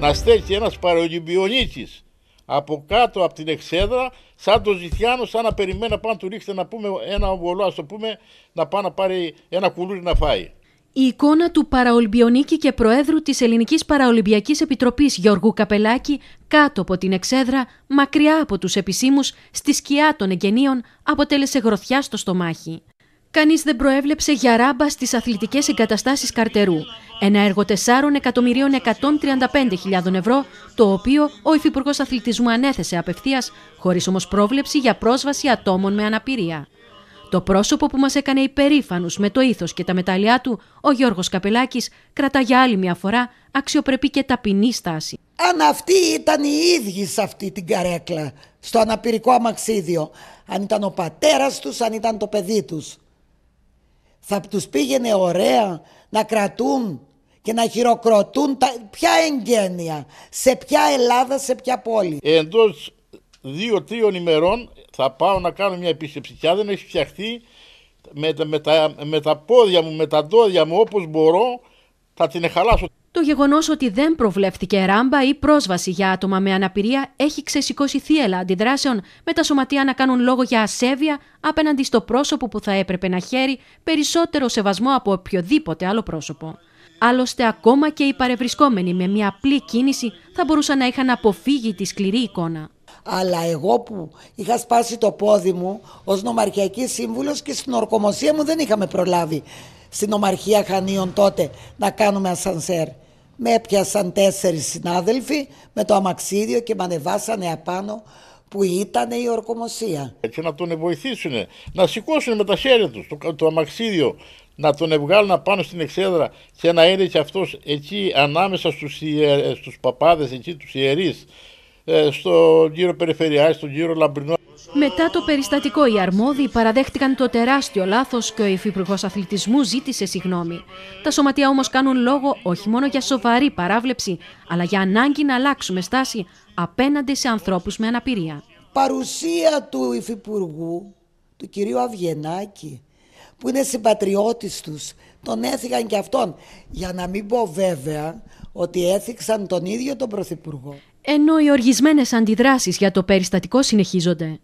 να στέκει ένας παρολυμπιονίτης από κάτω από την εξέδρα, σαν τον Ζητιάνο, σαν να περιμένει να πάνε του ρίξτε να πούμε ένα οβολό, ας το πούμε, να πάει να πάρει ένα κουλούρι να φάει. Η εικόνα του Παραολυμπιονίκη και Προέδρου της Ελληνικής Παραολυμπιακής Επιτροπής Γιώργου Καπελάκη κάτω από την εξέδρα, μακριά από τους επισήμους, στη σκιά των εγγενείων, αποτέλεσε γροθιά στο στομάχι. Κανείς δεν προέβλεψε για ράμπα στις αθλητικές εγκαταστάσεις καρτερού. Ένα έργο 4.135.000 ευρώ, το οποίο ο Υφυπουργός Αθλητισμού ανέθεσε απευθείας, χωρίς όμως πρόβλεψη για πρόσβαση ατόμων με αναπηρία. Το πρόσωπο που μας έκανε υπερήφανους με το ήθος και τα μετάλλια του, ο Γιώργος Καπελάκης κρατά για άλλη μια φορά αξιοπρεπή και ταπεινή στάση. Αν αυτοί ήταν οι ίδιοι σε αυτή την καρέκλα, στο αναπηρικό αμαξίδιο, αν ήταν ο πατέρας τους αν ήταν το παιδί τους. θα τους πήγαινε ωραία να κρατούν και να χειροκροτούν τα... ποια εγγένεια, σε ποια Ελλάδα, σε ποια πόλη. Εντός δύο-τριών ημερών θα πάω να κάνω μια επίσκεψη. Και αν δεν έχει φτιαχτεί με, με, τα, με τα πόδια μου, με τα δόντια μου, όπως μπορώ, θα την εχαλάσω. Το γεγονός ότι δεν προβλέφθηκε ράμπα ή πρόσβαση για άτομα με αναπηρία έχει ξεσηκώσει θύελα αντιδράσεων με τα σωματεία να κάνουν λόγο για ασέβεια απέναντι στο πρόσωπο που θα έπρεπε να χαίρει περισσότερο σεβασμό από οποιοδήποτε άλλο πρόσωπο. Άλλωστε, ακόμα και οι παρευρισκόμενοι με μια απλή κίνηση θα μπορούσαν να είχαν αποφύγει τη σκληρή εικόνα. Αλλά εγώ που είχα σπάσει το πόδι μου ως νομαρχιακή σύμβουλος και στην ορκομοσία μου δεν είχαμε προλάβει στην ομαρχία Χανίων τότε να κάνουμε ασανσέρ. Με έπιασαν τέσσερις συνάδελφοι με το αμαξίδιο και με ανεβάσανε απάνω που ήταν η ορκομοσία. Έτσι να τον βοηθήσουν, να σηκώσουν με τα χέρια τους το, το αμαξίδιο, να τον βγάλουν πάνω στην εξέδρα και να είναι και αυτός εκεί ανάμεσα στους στους παπάδες, εκεί τους ιερείς, ε, στον κύριο Περιφερειάρχη, στον κύριο Λαμπρινό. Μετά το περιστατικό, οι αρμόδιοι παραδέχτηκαν το τεράστιο λάθος και ο υφυπουργός αθλητισμού ζήτησε συγγνώμη. Τα σωματεία όμως κάνουν λόγο όχι μόνο για σοβαρή παράβλεψη, αλλά για ανάγκη να αλλάξουμε στάση απέναντι σε ανθρώπους με αναπηρία. Παρουσία του υφυπουργού, του κυρίου Αυγενάκη, που είναι συμπατριώτης τους, τον έθιγαν και αυτόν. Για να μην πω βέβαια ότι έθιξαν τον ίδιο τον Πρωθυπουργό. Ενώ οι οργισμένες αντιδράσεις για το περιστατικό συνεχίζονται.